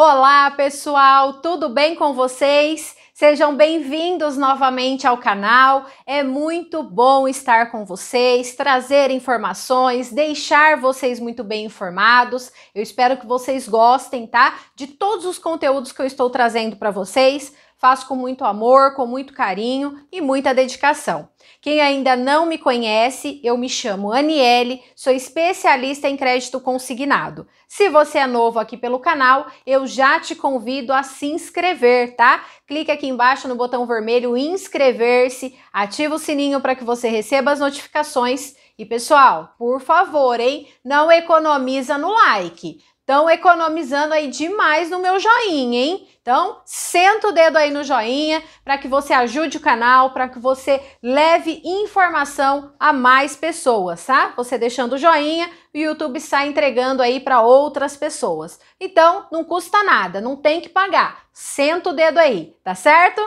Olá, pessoal, tudo bem com vocês? Sejam bem-vindos novamente ao canal. É muito bom estar com vocês, trazer informações, deixar vocês muito bem informados. Eu espero que vocês gostem, tá? De todos os conteúdos que eu estou trazendo para vocês Faço com muito amor, com muito carinho e muita dedicação. Quem ainda não me conhece, eu me chamo Aniele, sou especialista em crédito consignado. Se você é novo aqui pelo canal, eu já te convido a se inscrever, tá? Clique aqui embaixo no botão vermelho inscrever-se, ativa o sininho para que você receba as notificações e pessoal, por favor, hein? Não economiza no like. Estão economizando aí demais no meu joinha, hein? Então, senta o dedo aí no joinha para que você ajude o canal, para que você leve informação a mais pessoas, tá? Você deixando o joinha, o YouTube sai entregando aí para outras pessoas. Então, não custa nada, não tem que pagar. Senta o dedo aí, tá certo?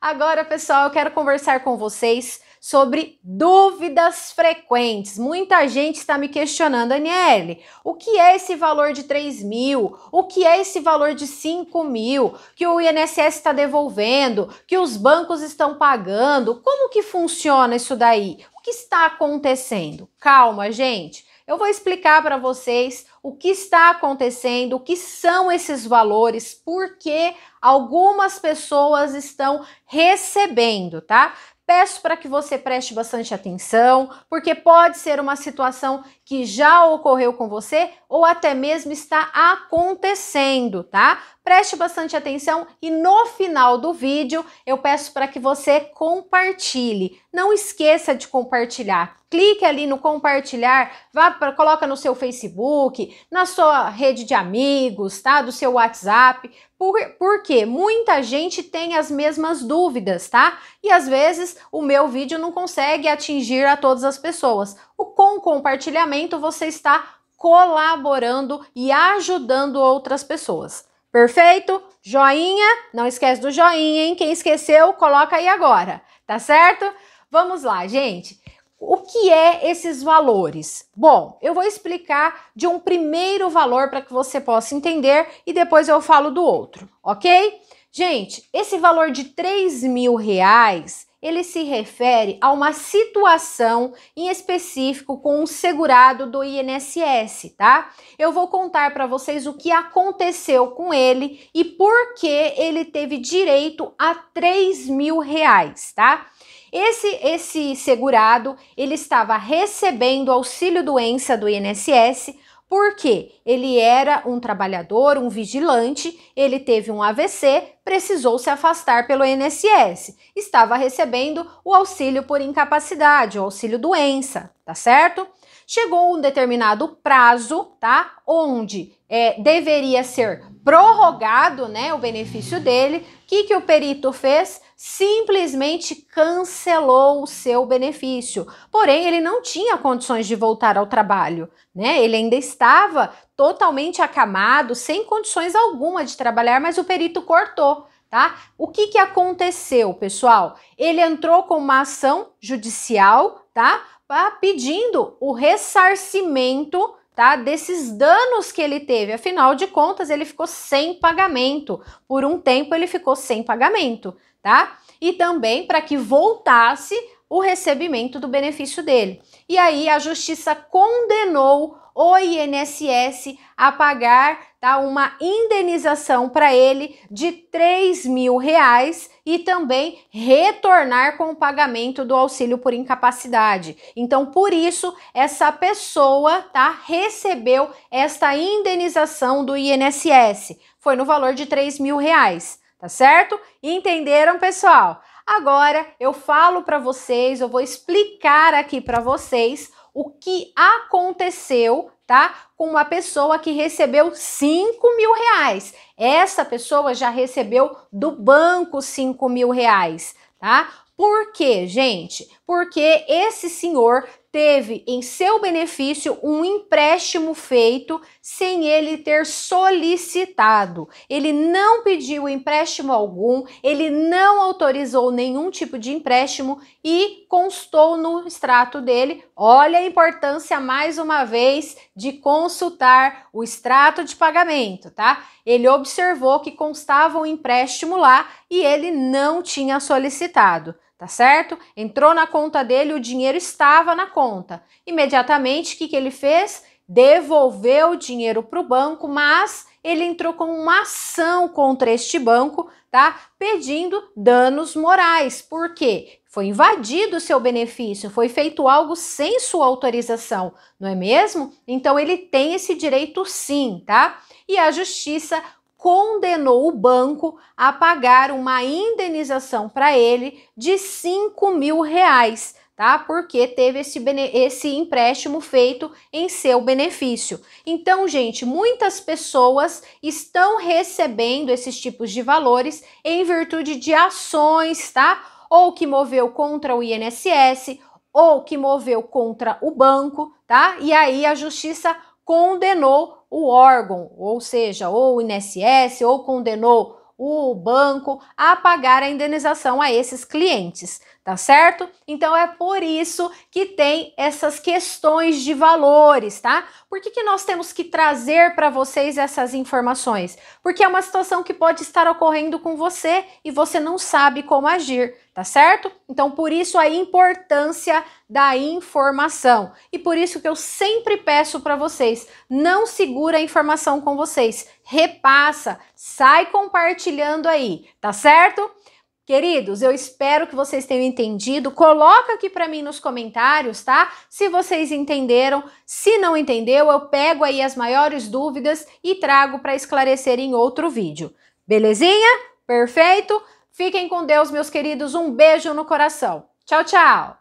Agora, pessoal, eu quero conversar com vocês sobre dúvidas frequentes. Muita gente está me questionando, Aniele, o que é esse valor de 3 mil? O que é esse valor de 5 mil que o INSS está devolvendo, que os bancos estão pagando? Como que funciona isso daí? O que está acontecendo? Calma, gente. Eu vou explicar para vocês o que está acontecendo, o que são esses valores, por que algumas pessoas estão recebendo, tá? Peço para que você preste bastante atenção, porque pode ser uma situação que já ocorreu com você ou até mesmo está acontecendo, tá? Preste bastante atenção e no final do vídeo eu peço para que você compartilhe. Não esqueça de compartilhar. Clique ali no compartilhar, vá para coloca no seu Facebook, na sua rede de amigos, tá? Do seu WhatsApp. Por, porque muita gente tem as mesmas dúvidas, tá? E às vezes o meu vídeo não consegue atingir a todas as pessoas. O compartilhamento, você está colaborando e ajudando outras pessoas. Perfeito? Joinha? Não esquece do joinha, hein? Quem esqueceu, coloca aí agora, tá certo? Vamos lá, gente. O que é esses valores? Bom, eu vou explicar de um primeiro valor para que você possa entender e depois eu falo do outro, ok? Gente, esse valor de 3 mil reais ele se refere a uma situação em específico com um segurado do INSS, tá? Eu vou contar para vocês o que aconteceu com ele e por que ele teve direito a 3 mil reais, tá? Esse, esse segurado, ele estava recebendo auxílio doença do INSS porque ele era um trabalhador, um vigilante, ele teve um AVC, precisou se afastar pelo INSS, estava recebendo o auxílio por incapacidade, o auxílio doença, tá certo? Chegou um determinado prazo, tá? Onde é, deveria ser prorrogado né, o benefício dele, o que, que o perito fez? Simplesmente cancelou o seu benefício. Porém, ele não tinha condições de voltar ao trabalho, né? Ele ainda estava totalmente acamado, sem condições alguma de trabalhar, mas o perito cortou. Tá? O que, que aconteceu, pessoal? Ele entrou com uma ação judicial, tá? Pedindo o ressarcimento tá? Desses danos que ele teve. Afinal de contas, ele ficou sem pagamento. Por um tempo ele ficou sem pagamento, tá? E também para que voltasse o recebimento do benefício dele. E aí a justiça condenou o INSS a pagar tá, uma indenização para ele de 3 mil reais e também retornar com o pagamento do auxílio por incapacidade. Então, por isso, essa pessoa tá, recebeu esta indenização do INSS. Foi no valor de 3 mil reais, tá certo? Entenderam, pessoal? Agora eu falo para vocês, eu vou explicar aqui para vocês o que aconteceu, tá? Com uma pessoa que recebeu 5 mil reais. Essa pessoa já recebeu do banco 5 mil reais, tá? Por quê, gente? Porque esse senhor teve em seu benefício um empréstimo feito sem ele ter solicitado. Ele não pediu empréstimo algum, ele não autorizou nenhum tipo de empréstimo e constou no extrato dele. Olha a importância mais uma vez de consultar o extrato de pagamento, tá? Ele observou que constava um empréstimo lá e ele não tinha solicitado tá certo? Entrou na conta dele, o dinheiro estava na conta. Imediatamente, o que, que ele fez? Devolveu o dinheiro para o banco, mas ele entrou com uma ação contra este banco, tá? Pedindo danos morais. Por quê? Foi invadido o seu benefício, foi feito algo sem sua autorização, não é mesmo? Então ele tem esse direito sim, tá? E a justiça condenou o banco a pagar uma indenização para ele de 5 mil reais, tá? Porque teve esse, esse empréstimo feito em seu benefício. Então, gente, muitas pessoas estão recebendo esses tipos de valores em virtude de ações, tá? Ou que moveu contra o INSS, ou que moveu contra o banco, tá? E aí a justiça condenou o órgão, ou seja, ou o INSS, ou condenou o banco a pagar a indenização a esses clientes, tá certo? Então é por isso que tem essas questões de valores, tá? Por que, que nós temos que trazer para vocês essas informações? Porque é uma situação que pode estar ocorrendo com você e você não sabe como agir tá certo? Então, por isso a importância da informação. E por isso que eu sempre peço para vocês, não segura a informação com vocês, repassa, sai compartilhando aí, tá certo? Queridos, eu espero que vocês tenham entendido. Coloca aqui para mim nos comentários, tá? Se vocês entenderam, se não entendeu, eu pego aí as maiores dúvidas e trago para esclarecer em outro vídeo. Belezinha? Perfeito? Fiquem com Deus, meus queridos. Um beijo no coração. Tchau, tchau.